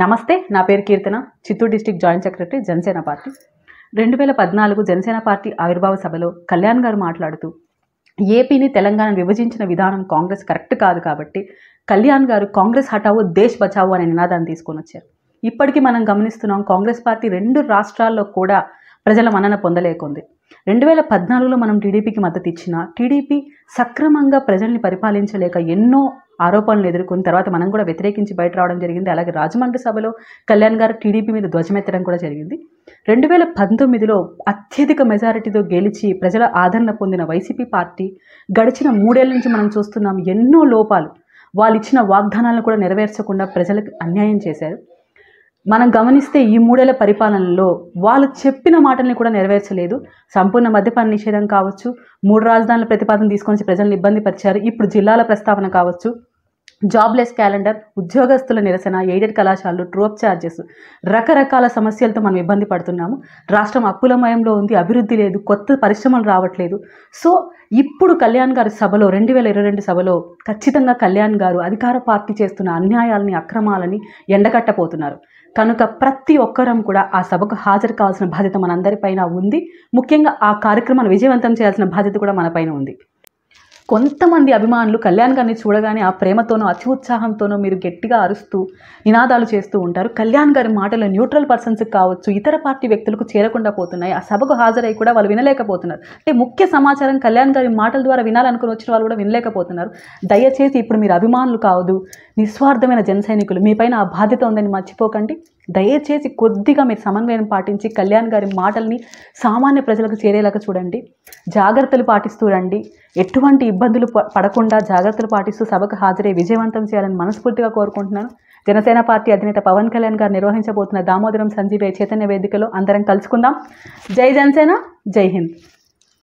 నమస్తే నా పేరు Keerthana Chittoor district joint secretary Janasena party రెండు వేల పద్నాలుగు జనసేన పార్టీ ఆవిర్భావ సభలో కళ్యాణ్ గారు మాట్లాడుతూ ఏపీని తెలంగాణ విభజించిన విధానం కాంగ్రెస్ కరెక్ట్ కాదు కాబట్టి కళ్యాణ్ గారు కాంగ్రెస్ హఠావో దేశ్ బచావో అనే నినాదాన్ని తీసుకొని వచ్చారు ఇప్పటికీ మనం గమనిస్తున్నాం కాంగ్రెస్ పార్టీ రెండు రాష్ట్రాల్లో కూడా ప్రజల మన్నన పొందలేకుంది రెండు వేల పద్నాలుగులో మనం టీడీపీకి మద్దతు ఇచ్చినా టీడీపీ సక్రమంగా ప్రజల్ని పరిపాలించలేక ఎన్నో ఆరోపణలు ఎదుర్కొని తర్వాత మనం కూడా వ్యతిరేకించి బయట రావడం జరిగింది అలాగే రాజమండ్రి సభలో కళ్యాణ్ గారు టీడీపీ మీద ధ్వజమెత్తడం కూడా జరిగింది రెండు వేల పంతొమ్మిదిలో అత్యధిక మెజారిటీతో గెలిచి ప్రజల ఆదరణ పొందిన వైసీపీ పార్టీ గడిచిన మూడేళ్ల నుంచి మనం చూస్తున్నాం ఎన్నో లోపాలు వాళ్ళు ఇచ్చిన వాగ్దానాలను కూడా నెరవేర్చకుండా ప్రజలకు అన్యాయం చేశారు మనం గమనిస్తే ఈ మూడేళ్ల పరిపాలనలో వాళ్ళు చెప్పిన మాటల్ని కూడా నెరవేర్చలేదు సంపూర్ణ మద్యపాన నిషేధం కావచ్చు మూడు రాజధానుల ప్రతిపాదన తీసుకొని ప్రజలను ఇబ్బంది పరిచారు ఇప్పుడు జిల్లాల ప్రస్తావన కావచ్చు జాబ్లెస్ క్యాలెండర్ ఉద్యోగస్తుల నిరసన ఎయిడెడ్ కళాశాలలు ట్రోప్ ఛార్జెస్ రకరకాల సమస్యలతో మనం ఇబ్బంది పడుతున్నాము రాష్ట్రం అప్పులమయంలో ఉంది అభివృద్ధి లేదు కొత్త పరిశ్రమలు రావట్లేదు సో ఇప్పుడు కళ్యాణ్ గారి సభలో రెండు వేల ఇరవై రెండు సభలో ఖచ్చితంగా కళ్యాణ్ గారు అధికార పార్టీ చేస్తున్న అన్యాయాలని అక్రమాలని ఎండగట్టపోతున్నారు కనుక ప్రతి ఒక్కరం కూడా ఆ సభకు హాజరు కావాల్సిన బాధ్యత మనందరిపైన ఉంది ముఖ్యంగా ఆ కార్యక్రమాన్ని విజయవంతం చేయాల్సిన బాధ్యత కూడా మనపైన ఉంది కొంతమంది అభిమానులు కళ్యాణ్ గారిని చూడగానే ఆ ప్రేమతోనో అతి ఉత్సాహంతోనో మీరు గట్టిగా అరుస్తూ నినాదాలు చేస్తూ ఉంటారు కళ్యాణ్ గారి మాటలు న్యూట్రల్ పర్సన్స్ కావచ్చు ఇతర పార్టీ వ్యక్తులకు చేరకుండా పోతున్నాయి ఆ సభకు హాజరై కూడా వాళ్ళు వినలేకపోతున్నారు అంటే ముఖ్య సమాచారం కళ్యాణ్ గారి మాటల ద్వారా వినాలనుకుని వచ్చిన వాళ్ళు కూడా వినలేకపోతున్నారు దయచేసి ఇప్పుడు మీరు అభిమానులు కావద్దు నిస్వార్థమైన జన మీ మీపైన ఆ బాధ్యత ఉందని మర్చిపోకండి దయచేసి కొద్దిగా మీరు సమన్వయం పాటించి కళ్యాణ్ గారి మాటల్ని సామాన్య ప్రజలకు చేరేలాగా చూడండి జాగ్రత్తలు పాటిస్తూ రండి ఎటువంటి ఇబ్బందులు పడకుండా జాగ్రత్తలు పాటిస్తూ సభకు హాజరై విజయవంతం చేయాలని మనస్ఫూర్తిగా కోరుకుంటున్నాను జనసేన పార్టీ అధినేత పవన్ కళ్యాణ్ గారు నిర్వహించబోతున్న దామోదరం సంజీవే చైతన్య వేదికలో అందరం కలుసుకుందాం జై జనసేన జై హింద్